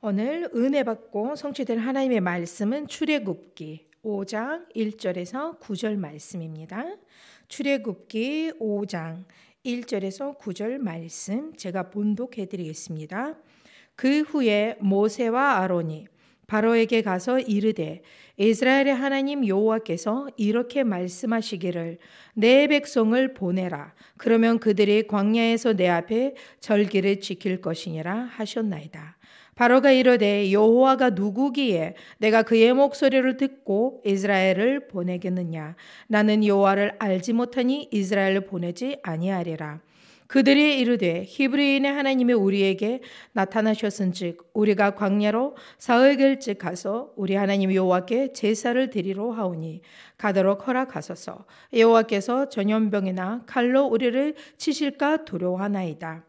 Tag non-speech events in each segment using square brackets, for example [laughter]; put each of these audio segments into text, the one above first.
오늘 은혜 받고 성취될 하나님의 말씀은 출애굽기 5장 1절에서 9절 말씀입니다. 출애굽기 5장 1절에서 9절 말씀 제가 본독해 드리겠습니다. 그 후에 모세와 아론이 바로에게 가서 이르되 이스라엘의 하나님 여호와께서 이렇게 말씀하시기를 내 백성을 보내라 그러면 그들이 광야에서 내 앞에 절기를 지킬 것이니라 하셨나이다. 바로가 이르되 여호와가 누구기에 내가 그의 목소리를 듣고 이스라엘을 보내겠느냐 나는 여호와를 알지 못하니 이스라엘을 보내지 아니하리라 그들이 이르되 히브리인의 하나님이 우리에게 나타나셨은즉 우리가 광야로 사흘 길쯤 가서 우리 하나님 여호와께 제사를 드리러 하오니 가도록 허락하소서 여호와께서 전염병이나 칼로 우리를 치실까 두려워하나이다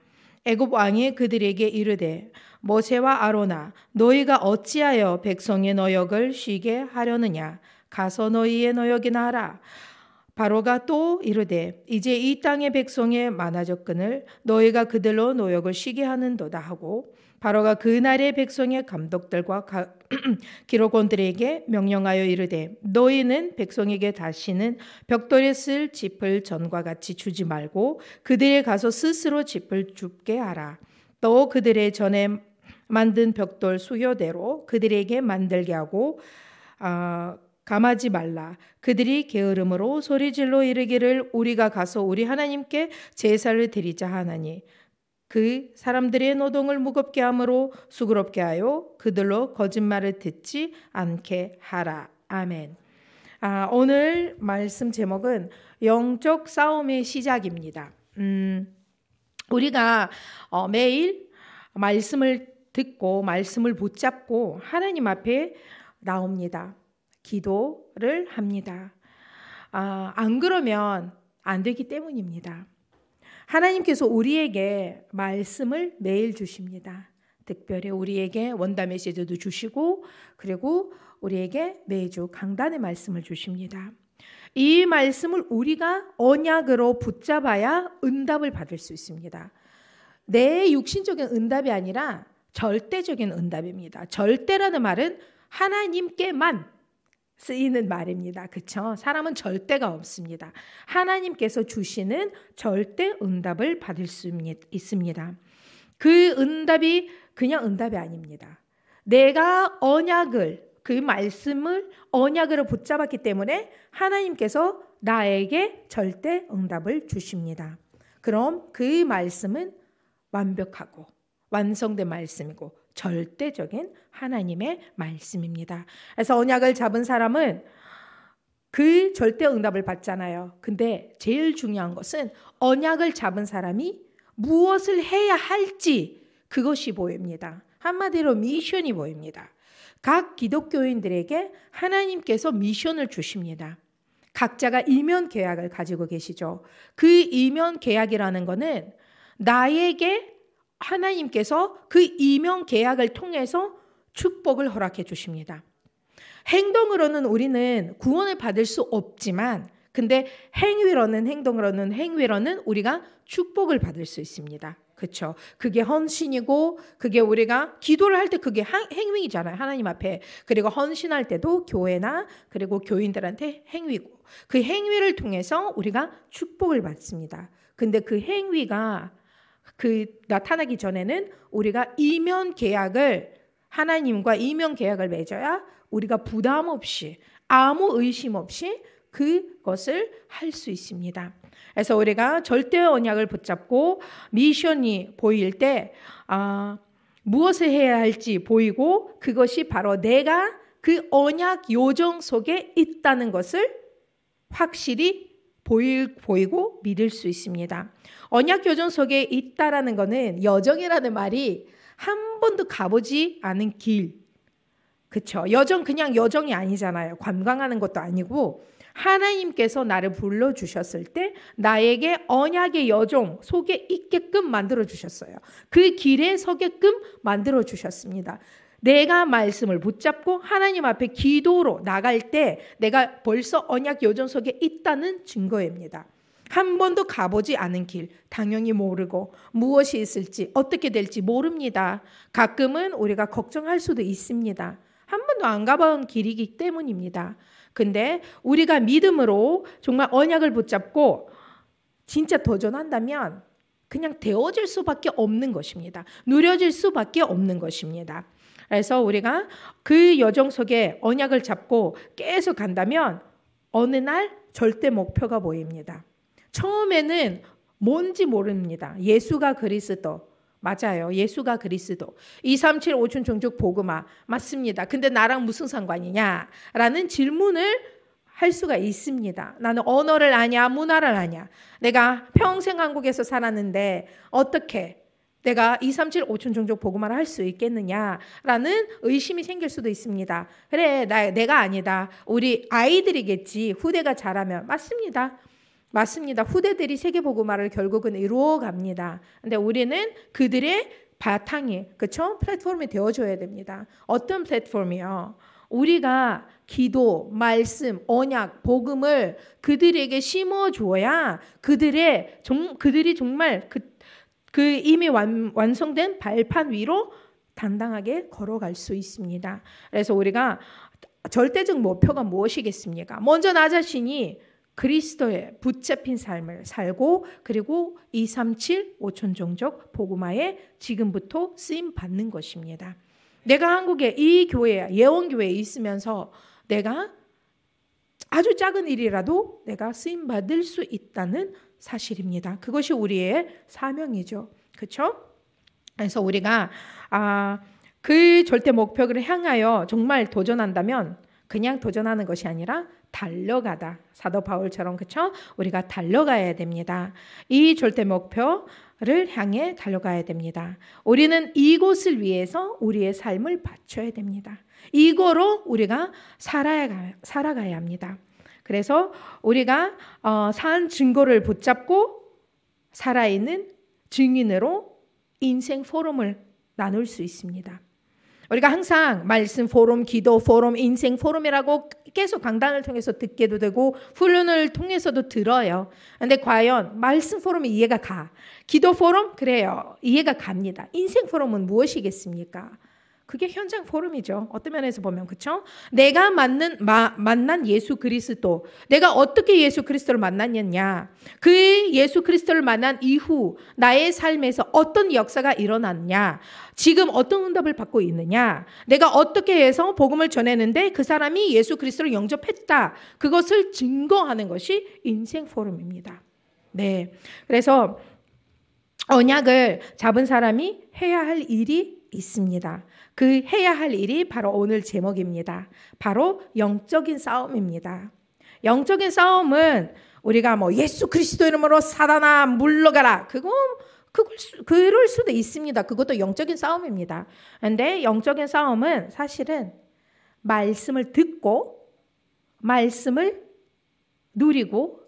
애굽 왕이 그들에게 이르되 모세와 아로나 너희가 어찌하여 백성의 노역을 쉬게 하려느냐 가서 너희의 노역이나 하라 바로가 또 이르되 이제 이 땅의 백성의 만화졌근을 너희가 그들로 노역을 쉬게 하는도다 하고 바로가 그날의 백성의 감독들과 가, [clears throat] 기록원들에게 명령하여 이르되 너희는 백성에게 다시는 벽돌에 쓸 짚을 전과 같이 주지 말고 그들에 가서 스스로 짚을 줍게 하라. 또 그들의 전에 만든 벽돌 수효대로 그들에게 만들게 하고 아, 감하지 말라. 그들이 게으름으로 소리질러 이르기를 우리가 가서 우리 하나님께 제사를 드리자 하나니 그 사람들의 노동을 무겁게 함으로 수그럽게 하여 그들로 거짓말을 듣지 않게 하라. 아멘. 아, 오늘 말씀 제목은 영적 싸움의 시작입니다. 음, 우리가 어, 매일 말씀을 듣고 말씀을 붙잡고 하나님 앞에 나옵니다. 기도를 합니다. 아, 안 그러면 안 되기 때문입니다. 하나님께서 우리에게 말씀을 매일 주십니다. 특별히 우리에게 원다 메시지도 주시고 그리고 우리에게 매주 강단의 말씀을 주십니다. 이 말씀을 우리가 언약으로 붙잡아야 응답을 받을 수 있습니다. 내 육신적인 응답이 아니라 절대적인 응답입니다. 절대라는 말은 하나님께만 쓰이는 말입니다. 그쵸? 사람은 절대가 없습니다. 하나님께서 주시는 절대 응답을 받을 수 있습니다. 그 응답이 그냥 응답이 아닙니다. 내가 언약을, 그 말씀을 언약으로 붙잡았기 때문에 하나님께서 나에게 절대 응답을 주십니다. 그럼 그 말씀은 완벽하고 완성된 말씀이고 절대적인 하나님의 말씀입니다. 그래서 언약을 잡은 사람은 그 절대 응답을 받잖아요. 근데 제일 중요한 것은 언약을 잡은 사람이 무엇을 해야 할지 그것이 보입니다. 한마디로 미션이 보입니다. 각 기독교인들에게 하나님께서 미션을 주십니다. 각자가 이면 계약을 가지고 계시죠. 그 이면 계약이라는 것은 나에게 하나님께서 그 이명 계약을 통해서 축복을 허락해 주십니다. 행동으로는 우리는 구원을 받을 수 없지만 근데 행위로는 행동으로는 행위로는 우리가 축복을 받을 수 있습니다. 그렇죠. 그게 헌신이고 그게 우리가 기도를 할 때 그게 행위잖아요. 하나님 앞에. 그리고 헌신할 때도 교회나 그리고 교인들한테 행위고 그 행위를 통해서 우리가 축복을 받습니다. 근데 그 행위가 그 나타나기 전에는 우리가 이면 계약을 하나님과 이면 계약을 맺어야 우리가 부담 없이 아무 의심 없이 그것을 할 수 있습니다. 그래서 우리가 절대 언약을 붙잡고 미션이 보일 때 아, 무엇을 해야 할지 보이고 그것이 바로 내가 그 언약 요정 속에 있다는 것을 확실히 보일, 보이고 믿을 수 있습니다. 언약 교정 속에 있다라는 것은 여정이라는 말이 한 번도 가보지 않은 길. 그쵸. 여정, 그냥 여정이 아니잖아요. 관광하는 것도 아니고, 하나님께서 나를 불러주셨을 때, 나에게 언약의 여정 속에 있게끔 만들어주셨어요. 그 길에 서게끔 만들어주셨습니다. 내가 말씀을 붙잡고 하나님 앞에 기도로 나갈 때 내가 벌써 언약 여전속에 있다는 증거입니다. 한 번도 가보지 않은 길 당연히 모르고 무엇이 있을지 어떻게 될지 모릅니다. 가끔은 우리가 걱정할 수도 있습니다. 한 번도 안 가본 길이기 때문입니다. 근데 우리가 믿음으로 정말 언약을 붙잡고 진짜 도전한다면 그냥 데워질 수밖에 없는 것입니다. 누려질 수밖에 없는 것입니다. 그래서 우리가 그 여정 속에 언약을 잡고 계속 간다면 어느 날 절대 목표가 보입니다. 처음에는 뭔지 모릅니다. 예수가 그리스도. 맞아요. 예수가 그리스도. 237 5춘 종족 복음화. 맞습니다. 근데 나랑 무슨 상관이냐? 라는 질문을 할 수가 있습니다. 나는 언어를 아냐, 문화를 아냐. 내가 평생 한국에서 살았는데 어떻게 내가 2, 3, 7, 5천 종족 보고만 할수 있겠느냐라는 의심이 생길 수도 있습니다. 그래, 나, 내가 아니다. 우리 아이들이겠지. 후대가 자라면. 맞습니다. 맞습니다. 후대들이 세계보고말을 결국은 이루어갑니다. 근데 우리는 그들의 바탕이, 그쵸? 플랫폼이 되어줘야 됩니다. 어떤 플랫폼이요? 우리가 기도, 말씀, 언약, 복음을 그들에게 심어줘야 그들의, 종, 그들이 정말 그그 이미 완, 완성된 발판 위로 당당하게 걸어갈 수 있습니다. 그래서 우리가 절대적 목표가 무엇이겠습니까? 먼저 나 자신이 그리스도에 붙잡힌 삶을 살고 그리고 2, 3, 7, 5천 종족 복음화에 지금부터 쓰임 받는 것입니다. 내가 한국에 이 교회 예원 교회에 있으면서 내가 아주 작은 일이라도 내가 쓰임 받을 수 있다는 사실입니다. 그것이 우리의 사명이죠. 그렇죠? 그래서 우리가 아, 그 절대 목표를 향하여 정말 도전한다면 그냥 도전하는 것이 아니라 달려가다. 사도 바울처럼 그쵸? 우리가 달려가야 됩니다. 이 절대 목표를 향해 달려가야 됩니다. 우리는 이곳을 위해서 우리의 삶을 바쳐야 됩니다. 이거로 우리가 살아야, 살아가야 합니다. 그래서 우리가 어, 사 증거를 붙잡고 살아있는 증인으로 인생 포럼을 나눌 수 있습니다. 우리가 항상 말씀 포럼, 기도 포럼, 인생 포럼이라고 계속 강단을 통해서 듣게도 되고 훈련을 통해서도 들어요. 근데 과연 말씀 포럼이 이해가 가. 기도 포럼 그래요. 이해가 갑니다. 인생 포럼은 무엇이겠습니까? 그게 현장 포럼이죠. 어떤 면에서 보면 그렇죠? 내가 만난 마, 만난 예수 그리스도, 내가 어떻게 예수 그리스도를 만났냐, 그 예수 그리스도를 만난 이후 나의 삶에서 어떤 역사가 일어났냐, 지금 어떤 응답을 받고 있느냐, 내가 어떻게 해서 복음을 전했는데 그 사람이 예수 그리스도를 영접했다, 그것을 증거하는 것이 인생 포럼입니다. 네, 그래서 언약을 잡은 사람이 해야 할 일이 있습니다. 그 해야 할 일이 바로 오늘 제목입니다. 바로 영적인 싸움입니다. 영적인 싸움은 우리가 뭐 예수 그리스도 이름으로 사단아 물러가라. 그거 그걸 수, 그럴 수도 있습니다. 그것도 영적인 싸움입니다. 근데 영적인 싸움은 사실은 말씀을 듣고 말씀을 누리고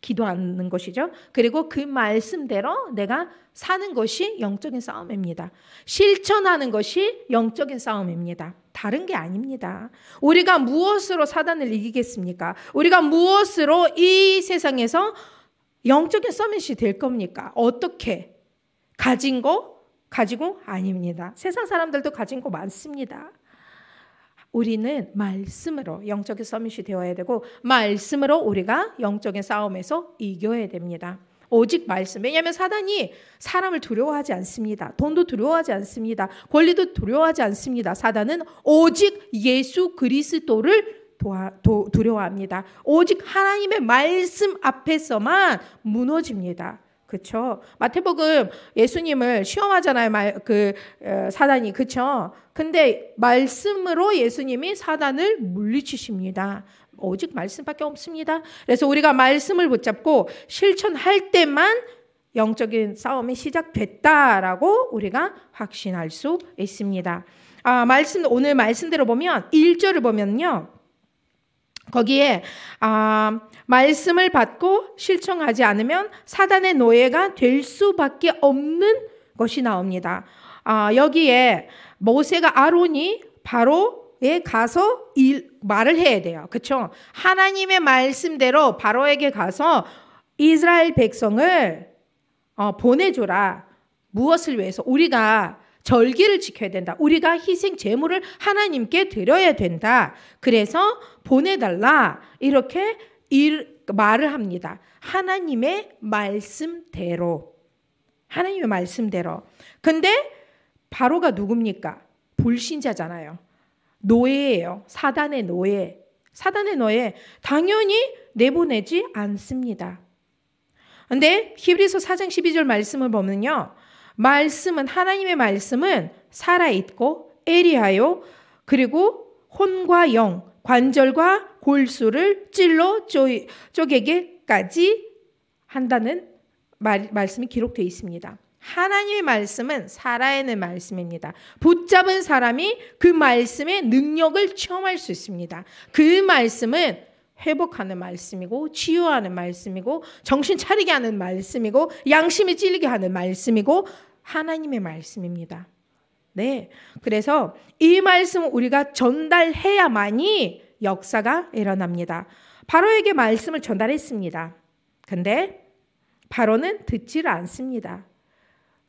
기도하는 것이죠. 그리고 그 말씀대로 내가 사는 것이 영적인 싸움입니다. 실천하는 것이 영적인 싸움입니다. 다른 게 아닙니다. 우리가 무엇으로 사단을 이기겠습니까? 우리가 무엇으로 이 세상에서 영적인 서밋이 될 겁니까? 어떻게? 가진 거? 가지고? 아닙니다. 세상 사람들도 가진 거 많습니다. 우리는 말씀으로 영적인 서밋이 되어야 되고 말씀으로 우리가 영적인 싸움에서 이겨야 됩니다. 오직 말씀. 왜냐하면 사단이 사람을 두려워하지 않습니다. 돈도 두려워하지 않습니다. 권리도 두려워하지 않습니다. 사단은 오직 예수 그리스도를 도와, 도, 두려워합니다. 오직 하나님의 말씀 앞에서만 무너집니다. 그쵸? 마태복음 예수님을 시험하잖아요. 그 어, 사단이 그쵸? 근데 말씀으로 예수님이 사단을 물리치십니다. 오직 말씀밖에 없습니다. 그래서 우리가 말씀을 붙잡고 실천할 때만 영적인 싸움이 시작됐다라고 우리가 확신할 수 있습니다. 아, 말씀 오늘 말씀대로 보면 1절을 보면요. 거기에 아, 말씀을 받고 실천하지 않으면 사단의 노예가 될 수밖에 없는 것이 나옵니다. 아, 여기에 모세가 아론이 바로에 가서 일, 말을 해야 돼요. 그렇죠? 하나님의 말씀대로 바로에게 가서 이스라엘 백성을 어, 보내줘라. 무엇을 위해서 우리가 절기를 지켜야 된다. 우리가 희생 제물을 하나님께 드려야 된다. 그래서 보내달라. 이렇게 일, 말을 합니다. 하나님의 말씀대로. 하나님의 말씀대로. 근데 바로가 누굽니까? 불신자잖아요. 노예예요. 사단의 노예. 사단의 노예. 당연히 내보내지 않습니다. 근데 히브리서 4장 12절 말씀을 보면요. 말씀은 하나님의 말씀은 살아 있고 에리하요 그리고 혼과 영 관절과 골수를 찔러 쪼개게까지 한다는 말, 말씀이 기록되어 있습니다. 하나님의 말씀은 살아있는 말씀입니다. 붙잡은 사람이 그 말씀의 능력을 체험할 수 있습니다. 그 말씀은 회복하는 말씀이고 치유하는 말씀이고 정신 차리게 하는 말씀이고 양심이 찔리게 하는 말씀이고 하나님의 말씀입니다. 네. 그래서 이 말씀 우리가 전달해야만이 역사가 일어납니다. 바로에게 말씀을 전달했습니다. 근데 바로는 듣지 않습니다.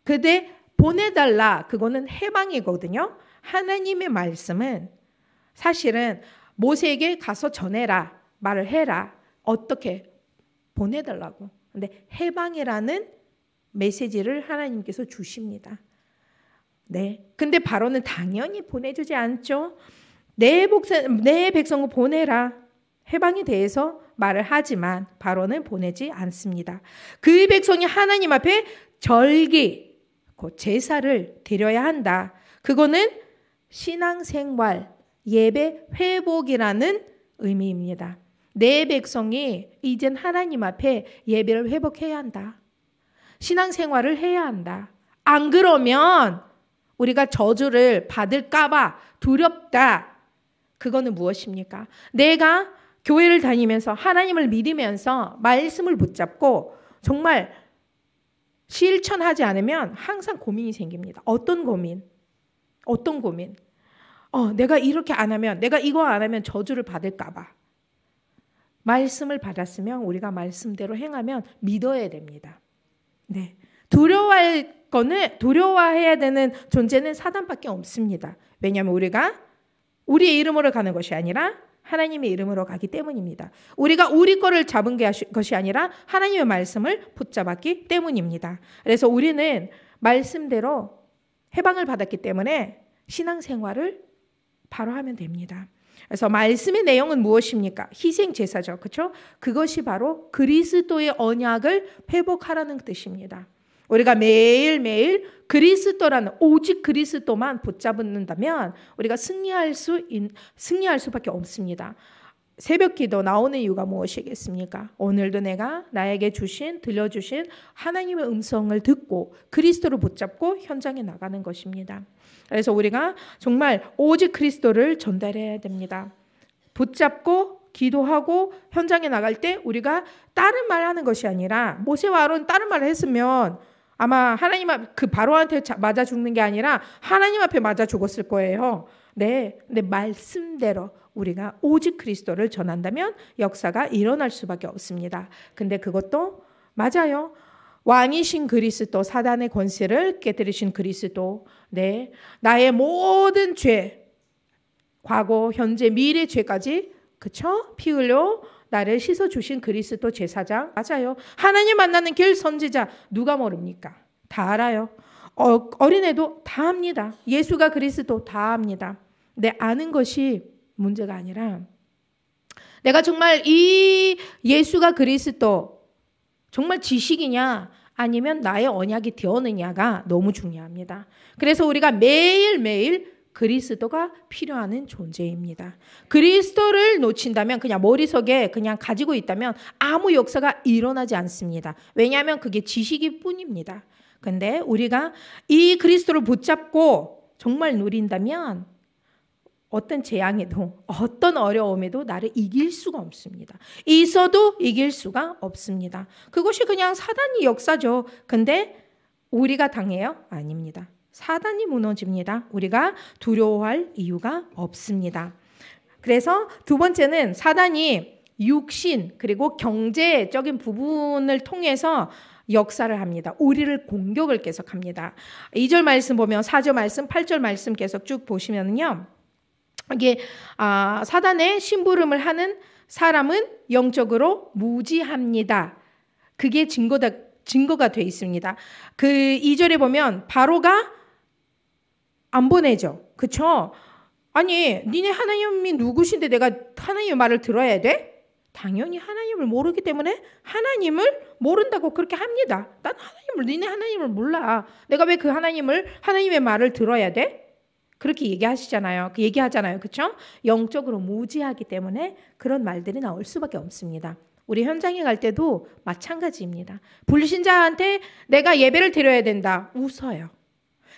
그대 보내달라. 그거는 해방이거든요. 하나님의 말씀은 사실은 모세에게 가서 전해라. 말을 해라. 어떻게 보내달라고. 근데 해방이라는 메시지를 하나님께서 주십니다. 네. 근데 바로는 당연히 보내주지 않죠. 내, 복선, 내 백성을 보내라. 해방에 대해서 말을 하지만 바로는 보내지 않습니다. 그 백성이 하나님 앞에 절기, 그 제사를 드려야 한다. 그거는 신앙생활, 예배 회복이라는 의미입니다. 내 백성이 이젠 하나님 앞에 예배를 회복해야 한다. 신앙생활을 해야 한다. 안 그러면 우리가 저주를 받을까봐 두렵다. 그거는 무엇입니까? 내가 교회를 다니면서 하나님을 믿으면서 말씀을 붙잡고 정말 실천하지 않으면 항상 고민이 생깁니다. 어떤 고민? 어떤 고민? 어, 내가 이렇게 안 하면, 내가 이거 안 하면 저주를 받을까봐. 말씀을 받았으면 우리가 말씀대로 행하면 믿어야 됩니다. 네. 두려워할 거는 두려워해야 되는 존재는 사단밖에 없습니다. 왜냐하면 우리가 우리의 이름으로 가는 것이 아니라 하나님의 이름으로 가기 때문입니다. 우리가 우리 거를 잡은 것이 아니라 하나님의 말씀을 붙잡았기 때문입니다. 그래서 우리는 말씀대로 해방을 받았기 때문에 신앙생활을 바로 하면 됩니다. 그래서 말씀의 내용은 무엇입니까? 희생 제사죠. 그렇죠? 그것이 바로 그리스도의 언약을 회복하라는 뜻입니다. 우리가 매일매일 그리스도라는 오직 그리스도만 붙잡는다면 우리가 승리할 수 승리할 수밖에 없습니다. 새벽 기도 나오는 이유가 무엇이겠습니까? 오늘도 내가 나에게 주신, 들려주신 하나님의 음성을 듣고 그리스도를 붙잡고 현장에 나가는 것입니다. 그래서 우리가 정말 오직 그리스도를 전달해야 됩니다. 붙잡고 기도하고 현장에 나갈 때 우리가 다른 말 하는 것이 아니라 모세와 아론 다른 말을 했으면 아마 하나님 앞 그 바로한테 맞아 죽는 게 아니라 하나님 앞에 맞아 죽었을 거예요. 네. 근데 말씀대로 우리가 오직 그리스도를 전한다면 역사가 일어날 수밖에 없습니다. 근데 그것도 맞아요. 왕이신 그리스도 사단의 권세를 깨뜨리신 그리스도 네 나의 모든 죄 과거 현재 미래 죄까지 그쵸 피 흘려 나를 씻어 주신 그리스도 제사장 맞아요 하나님 만나는 길 선지자 누가 모릅니까 다 알아요 어, 어린애도 다 합니다 예수가 그리스도 다 합니다 내 아는 것이 문제가 아니라 내가 정말 이 예수가 그리스도 정말 지식이냐 아니면 나의 언약이 되었느냐가 너무 중요합니다. 그래서 우리가 매일매일 그리스도가 필요하는 존재입니다. 그리스도를 놓친다면 그냥 머릿속에 그냥 가지고 있다면 아무 역사가 일어나지 않습니다. 왜냐하면 그게 지식일 뿐입니다. 근데 우리가 이 그리스도를 붙잡고 정말 누린다면 어떤 재앙에도 어떤 어려움에도 나를 이길 수가 없습니다. 있어도 이길 수가 없습니다. 그것이 그냥 사단이 역사죠. 근데 우리가 당해요? 아닙니다. 사단이 무너집니다. 우리가 두려워할 이유가 없습니다. 그래서 두 번째는 사단이 육신 그리고 경제적인 부분을 통해서 역사를 합니다. 우리를 공격을 계속합니다. 2절 말씀 보면 4절 말씀, 8절 말씀 계속 쭉 보시면요. 이게 아, 사단의 심부름을 하는 사람은 영적으로 무지합니다. 그게 증거다, 증거가 돼 있습니다. 그 2절에 보면 바로가 안 보내죠. 그쵸? 아니, 니네 하나님이 누구신데 내가 하나님의 말을 들어야 돼? 당연히 하나님을 모르기 때문에 하나님을 모른다고 그렇게 합니다. 난 하나님을, 니네 하나님을 몰라. 내가 왜 그 하나님을, 하나님의 말을 들어야 돼? 그렇게 얘기하시잖아요. 그 얘기하잖아요. 그렇죠? 영적으로 무지하기 때문에 그런 말들이 나올 수밖에 없습니다. 우리 현장에 갈 때도 마찬가지입니다. 불신자한테 내가 예배를 드려야 된다. 웃어요.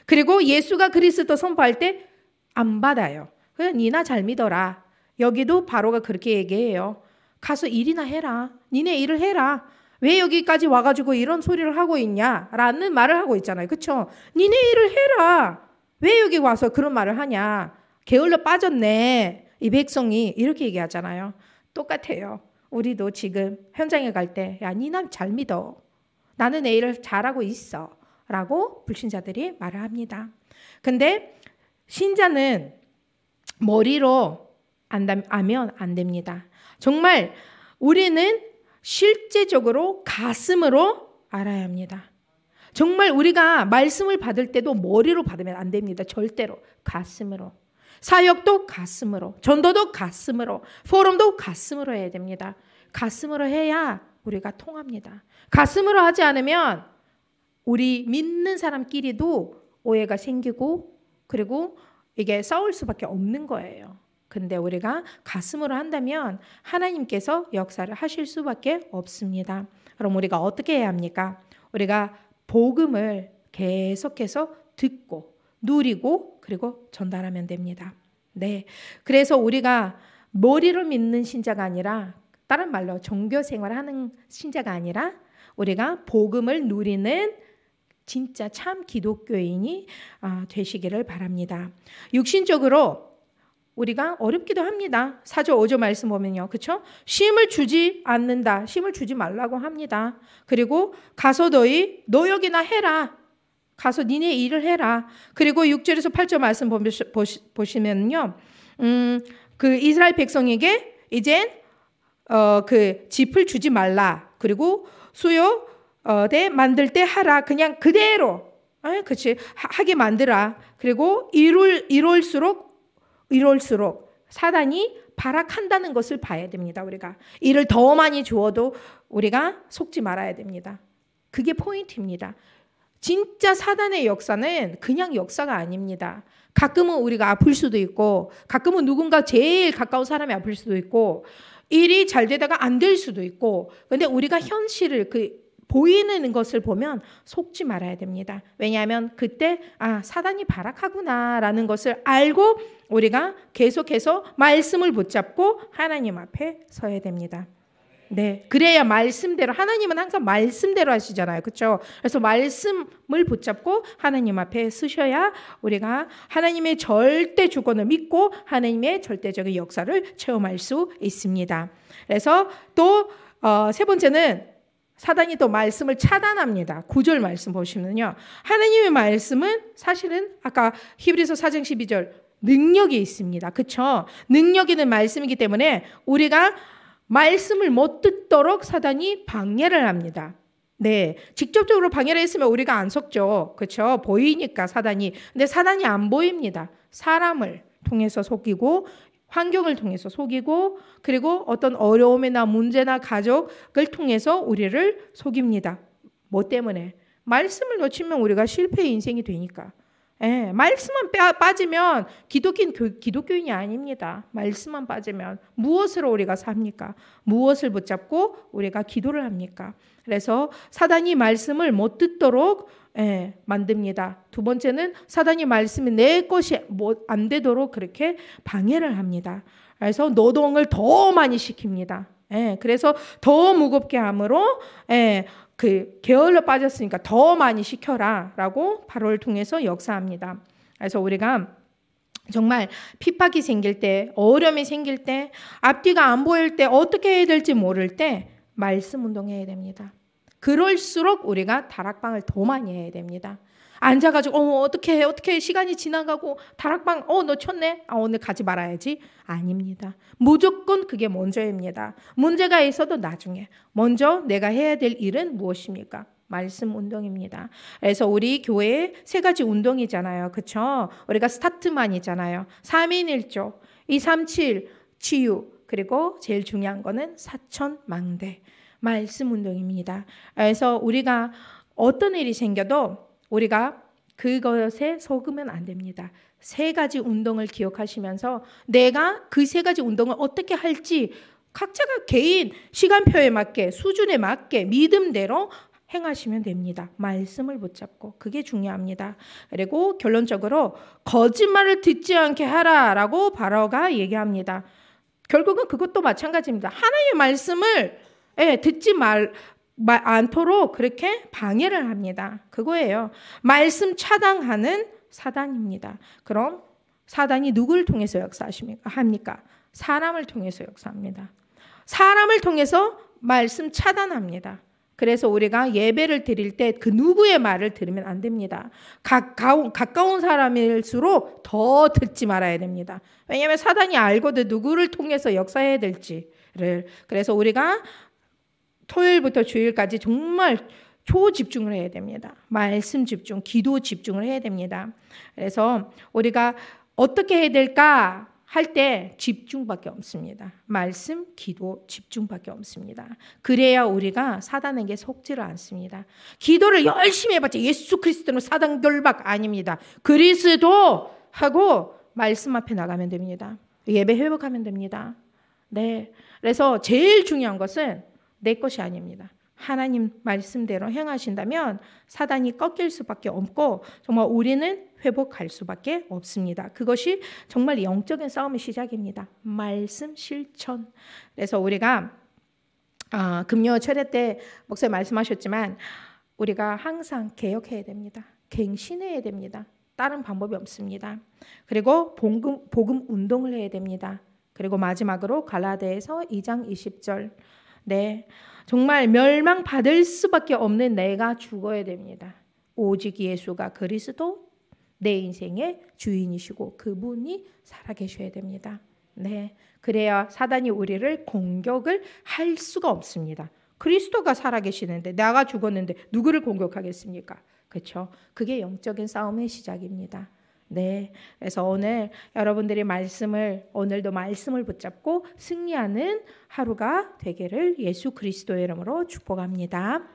그리고 예수가 그리스도 선포할 때 안 받아요. 그냥 니나 잘 믿어라. 여기도 바로가 그렇게 얘기해요. 가서 일이나 해라. 니네 일을 해라. 왜 여기까지 와가지고 이런 소리를 하고 있냐? 라는 말을 하고 있잖아요. 그쵸? 니네 일을 해라. 왜 여기 와서 그런 말을 하냐? 게을러 빠졌네. 이 백성이 이렇게 얘기하잖아요. 똑같아요. 우리도 지금 현장에 갈 때, 야, 니남 잘 믿어. 나는 A를 잘하고 있어. 라고 불신자들이 말을 합니다. 근데 신자는 머리로 안다면 안 됩니다. 정말 우리는 실제적으로 가슴으로 알아야 합니다. 정말 우리가 말씀을 받을 때도 머리로 받으면 안 됩니다. 절대로. 가슴으로. 사역도 가슴으로. 전도도 가슴으로. 포럼도 가슴으로 해야 됩니다. 가슴으로 해야 우리가 통합니다. 가슴으로 하지 않으면 우리 믿는 사람끼리도 오해가 생기고 그리고 이게 싸울 수밖에 없는 거예요. 근데 우리가 가슴으로 한다면 하나님께서 역사를 하실 수밖에 없습니다. 그럼 우리가 어떻게 해야 합니까? 우리가 복음을 계속해서 듣고 누리고 그리고 전달하면 됩니다. 네. 그래서 우리가 머리로 믿는 신자가 아니라 다른 말로 종교 생활하는 신자가 아니라 우리가 복음을 누리는 진짜 참 기독교인이 아, 되시기를 바랍니다. 육신적으로 우리가 어렵기도 합니다. 사절오절 말씀 보면요. 그렇죠? 쉼을 주지 않는다. 쉼을 주지 말라고 합니다. 그리고 가서 너희 노역이나 해라. 가서 니네 일을 해라. 그리고 육절에서팔절 말씀 보시, 면요 음, 그 이스라엘 백성에게 이젠 어, 그 짚을 주지 말라. 그리고 수요 어, 대 만들 때 하라. 그냥 그대로. 아, 그렇지. 하게 만들라 그리고 이룰 이룰수록 이럴수록 사단이 발악한다는 것을 봐야 됩니다. 우리가 일을 더 많이 주어도 우리가 속지 말아야 됩니다. 그게 포인트입니다. 진짜 사단의 역사는 그냥 역사가 아닙니다. 가끔은 우리가 아플 수도 있고, 가끔은 누군가 제일 가까운 사람이 아플 수도 있고, 일이 잘 되다가 안 될 수도 있고, 근데 우리가 현실을 그 보이는 것을 보면 속지 말아야 됩니다. 왜냐하면 그때 아 사단이 발악하구나라는 것을 알고 우리가 계속해서 말씀을 붙잡고 하나님 앞에 서야 됩니다. 네, 그래야 말씀대로 하나님은 항상 말씀대로 하시잖아요, 그렇죠? 그래서 말씀을 붙잡고 하나님 앞에 쓰셔야 우리가 하나님의 절대 주권을 믿고 하나님의 절대적인 역사를 체험할 수 있습니다. 그래서 또세 어, 번째는 사단이 또 말씀을 차단합니다. 구절 말씀 보시면요. 하나님의 말씀은 사실은 아까 히브리서 4장 12절 능력이 있습니다. 그쵸? 능력있는 말씀이기 때문에 우리가 말씀을 못 듣도록 사단이 방해를 합니다. 네. 직접적으로 방해를 했으면 우리가 안 속죠. 그쵸? 보이니까 사단이. 근데 사단이 안 보입니다. 사람을 통해서 속이고 환경을 통해서 속이고 그리고 어떤 어려움이나 문제나 가족을 통해서 우리를 속입니다. 뭐 때문에? 말씀을 놓치면 우리가 실패의 인생이 되니까. 예, 말씀만 빠지면 기독교인 교, 기독교인이 아닙니다. 말씀만 빠지면 무엇으로 우리가 삽니까? 무엇을 붙잡고 우리가 기도를 합니까? 그래서 사단이 말씀을 못 듣도록 예, 만듭니다. 두 번째는 사단이 말씀이 내 것이 못, 뭐, 안 되도록 그렇게 방해를 합니다. 그래서 노동을 더 많이 시킵니다. 예, 그래서 더 무겁게 함으로 예, 그 게을러 빠졌으니까 더 많이 시켜라라고 바로를 통해서 역사합니다. 그래서 우리가 정말 핍박이 생길 때, 어려움이 생길 때, 앞뒤가 안 보일 때, 어떻게 해야 될지 모를 때 말씀 운동해야 됩니다. 그럴수록 우리가 다락방을 더 많이 해야 됩니다. 앉아가지고 어 어떻게 해 어떻게 해? 시간이 지나가고 다락방 어 놓쳤네 아 오늘 가지 말아야지 아닙니다 무조건 그게 먼저입니다 문제가 있어도 나중에 먼저 내가 해야 될 일은 무엇입니까 말씀 운동입니다. 그래서 우리 교회에 세 가지 운동이잖아요. 그쵸? 우리가 스타트만이잖아요. 3인 1조, 2, 3, 7, 치유, 그리고 제일 중요한 거는 사천 망대, 말씀 운동입니다. 그래서 우리가 어떤 일이 생겨도 우리가 그것에 속으면 안 됩니다. 세 가지 운동을 기억하시면서 내가 그 세 가지 운동을 어떻게 할지 각자가 개인 시간표에 맞게 수준에 맞게 믿음대로 행하시면 됩니다. 말씀을 붙잡고 그게 중요합니다. 그리고 결론적으로 거짓말을 듣지 않게 하라라고 바로가 얘기합니다. 결국은 그것도 마찬가지입니다. 하나님의 말씀을 예, 듣지 말 않도록 그렇게 방해를 합니다. 그거예요. 말씀 차단하는 사단입니다. 그럼 사단이 누구를 통해서 역사합니까? 하십니까 사람을 통해서 역사합니다. 사람을 통해서 말씀 차단합니다. 그래서 우리가 예배를 드릴 때 그 누구의 말을 들으면 안 됩니다. 가까운, 가까운 사람일수록 더 듣지 말아야 됩니다. 왜냐하면 사단이 알거든 누구를 통해서 역사해야 될지를. 그래서 우리가 토요일부터 주일까지 정말 초집중을 해야 됩니다. 말씀 집중, 기도 집중을 해야 됩니다. 그래서 우리가 어떻게 해야 될까 할 때 집중밖에 없습니다. 말씀, 기도, 집중밖에 없습니다. 그래야 우리가 사단에게 속지를 않습니다. 기도를 열심히 해봤자 예수 그리스도는 사단 결박 아닙니다. 그리스도 하고 말씀 앞에 나가면 됩니다. 예배 회복하면 됩니다. 네. 그래서 제일 중요한 것은 내 것이 아닙니다. 하나님 말씀대로 행하신다면 사단이 꺾일 수밖에 없고 정말 우리는 회복할 수밖에 없습니다. 그것이 정말 영적인 싸움의 시작입니다. 말씀 실천. 그래서 우리가 어, 금요 철회 때 목사님 말씀하셨지만 우리가 항상 개혁해야 됩니다. 갱신해야 됩니다. 다른 방법이 없습니다. 그리고 복음, 복음 운동을 해야 됩니다. 그리고 마지막으로 갈라데에서 2장 20절 네. 정말 멸망받을 수밖에 없는 내가 죽어야 됩니다. 오직 예수가 그리스도 내 인생의 주인이시고 그분이 살아 계셔야 됩니다. 네. 그래야 사단이 우리를 공격을 할 수가 없습니다. 그리스도가 살아 계시는데 내가 죽었는데 누구를 공격하겠습니까? 그렇죠? 그게 영적인 싸움의 시작입니다. 네. 그래서 오늘 여러분들의 말씀을 오늘도 말씀을 붙잡고 승리하는 하루가 되기를 예수 그리스도의 이름으로 축복합니다.